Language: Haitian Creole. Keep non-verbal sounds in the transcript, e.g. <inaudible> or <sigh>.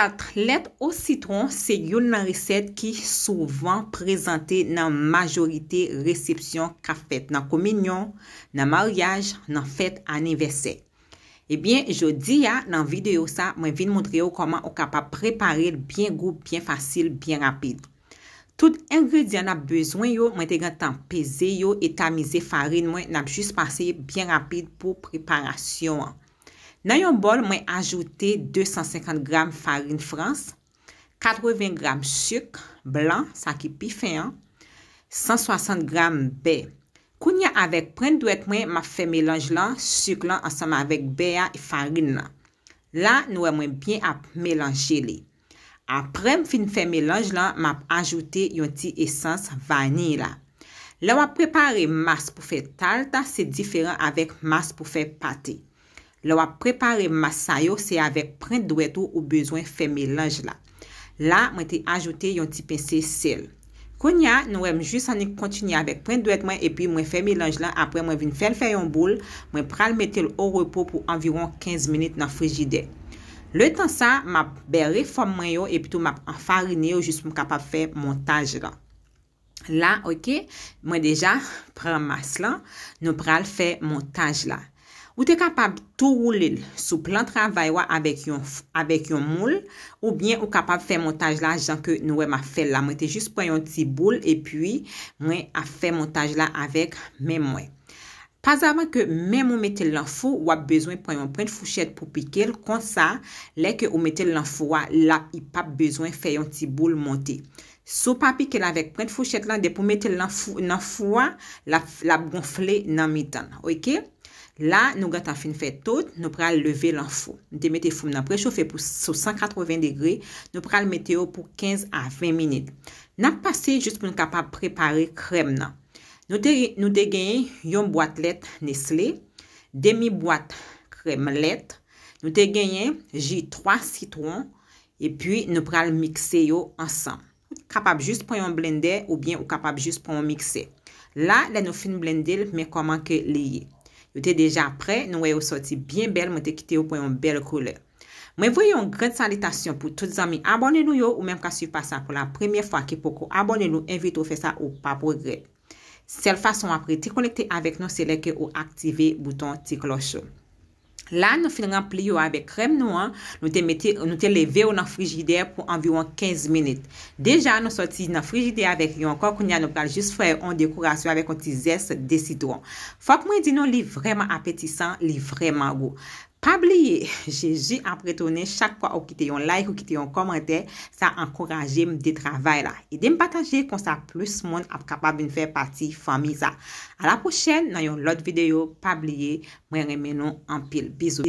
Sartlet ou sitron se yon nan resep ki souvan prezante nan majorite resepsyon ka fèt nan kominyon, nan maryaj, nan fèt anevesè. Ebyen, eh jodi ya nan videyo sa, mwen vin mwondre yo koman ou kapap preparel byen goup, byen fasil, byen rapide. Tout ingredient nan bezwen yo, mwen tegan tanpeze yo et tamize farin mwen nan jis paseye byen rapide pou preparasyon an. Nan yon bol mwen ajoute 250 gram farin frans, 80 gram suk, blan, sa ki pi feyon, 160 gram be. Kounye avek pren dwek mwen ma fe melanj lan suk lan ansanman avek beya e farin lan. La nouwe mwen bien ap melanje li. Apre m fin fe melanj lan, ma ajoute yon ti esans vanila. La wap prepare mas pou fe talta, se diferan avek mas pou fe pate. Lo wap prepare masay yo se avek pren dwet ou ou bezwen fè melanj la. La, mwen te ajote yon tipen se sel. Konya, nou wèm jis ane kontinye avek pren dwet mwen e pi mwen fè melanj la apre mwen vin fèl fè yon boul, mwen pral metel ou repo pou anviron 15 minit nan frigide. Le tan sa, mwen bè reform mwen yo e pito mwen enfarine yo jis mwen kapap fè montaj la. La, ok, mwen deja pral mas lan, nou pral fè montaj la. Ou te kapab tou roule sou plan travaywa avèk yon moul ou bien ou kapab fè montaj la jan ke nou wè ma fè la. Mwen te jist pwen yon ti boul e pwi mwen a fè montaj la avèk mè mwen. Pas avè ke mè mwen mette l'anfo wap bezwen pwen yon pwen fouchet pou pike l kon sa lè ke ou mette l'anfo wap la yi pap bezwen fè yon ti boul monte. Sou pa pike l avèk pwen fouchet lan de pou mette l'anfo wap la bonfle nan mitan. Ok? La nou gata fin fè tout, nou pral leve lan fou. Nou te mette foum nan prechofè pou 180 degre, nou pral mette yo pou 15 a 20 minit. Nan pase just pou nou kapab prepare krem nan. Nou te genyen yon boate let nesle, demi boate krem let, nou te genyen jy 3 citron, e pi nou pral mikse yo ansan. Kapab just pou yon blender ou bien ou kapab just pou yon mikse. La la nou fin blender, men koman ke liye? Yo te deja pre, nou we yo soti bien bel, mwen te kite yo pou yon bel koule. Mwen voye yon gred sanitasyon pou tout zami abonnen nou yo, ou menm ka suiv pa sa pou la premye fwa ki pou ko abonnen nou, envite ou fe sa ou pa progre. Sel fason apre, ti konekte avek nou, seleke ou aktive bouton ti kloche. La nou fingan pli yo avè krem nou an, nou te leve ou nan frigide pou anvyon 15 minit. Deja nou soti nan frigide avè yon kòkoun ya nou pral jist fè yon dekourasyon avè konti zès desidwon. Fòk mwen di nou li vreman apetisan, li vreman wou. Pa bliye, <laughs> jè jè an prètonè chak kwa ou ki te yon like ou ki te yon komante, sa ankoraje mdi travay la. E de m patanje kon sa plus moun ap kapab bin fè pati famisa. A la pochèn nan yon lot videyo, pa bliye, mwen remen nou an pil. Bizou, bizou.